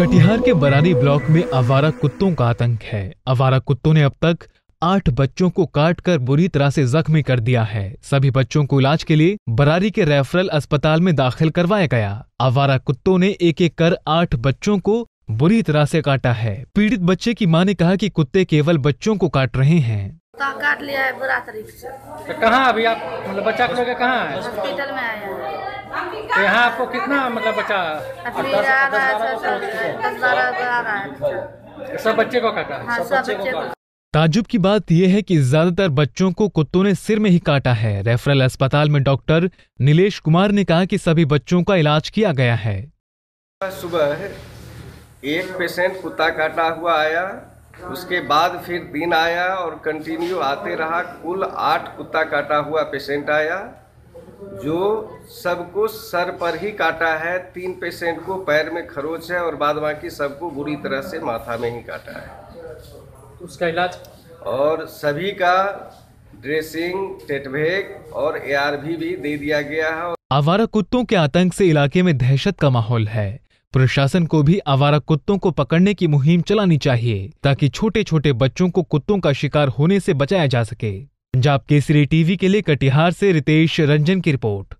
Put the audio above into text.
कटिहार के बरारी ब्लॉक में आवारा कुत्तों का आतंक है आवारा कुत्तों ने अब तक आठ बच्चों को काट कर बुरी तरह से जख्मी कर दिया है सभी बच्चों को इलाज के लिए बरारी के रेफरल अस्पताल में दाखिल करवाया गया आवारा कुत्तों ने एक एक कर आठ बच्चों को बुरी तरह से काटा है पीड़ित बच्चे की मां ने कहा कि कुत्ते केवल बच्चों को काट रहे हैं काट लिया है बुरा तरीके से तो कहाँ अभी आप मतलब बच्चा कहाँ हॉस्पिटल में आया तो यहाँ आपको कितना मतलब बचा अच्छा। सब बच्चे को काटा हाँ, सब बच्चे को काटा ताजुब की बात यह है कि ज्यादातर बच्चों को कुत्तों ने सिर में ही काटा है रेफरल अस्पताल में डॉक्टर नीलेश कुमार ने कहा कि सभी बच्चों का इलाज किया गया है सुबह एक पेशेंट कुत्ता काटा हुआ आया उसके बाद फिर दिन आया और कंटिन्यू आते रहा कुल आठ कुत्ता काटा हुआ पेशेंट आया जो सबको सर पर ही काटा है तीन पेशेंट को पैर में खरोच है और बाद बाकी सबको बुरी तरह से माथा में ही काटा है तो उसका इलाज और सभी का ड्रेसिंग टेटभेग और एआरवी भी दे दिया गया है आवारा कुत्तों के आतंक से इलाके में दहशत का माहौल है प्रशासन को भी आवारा कुत्तों को पकड़ने की मुहिम चलानी चाहिए ताकि छोटे छोटे बच्चों को कुत्तों का शिकार होने से बचाया जा सके पंजाब केसरी टीवी के लिए कटिहार से रितेश रंजन की रिपोर्ट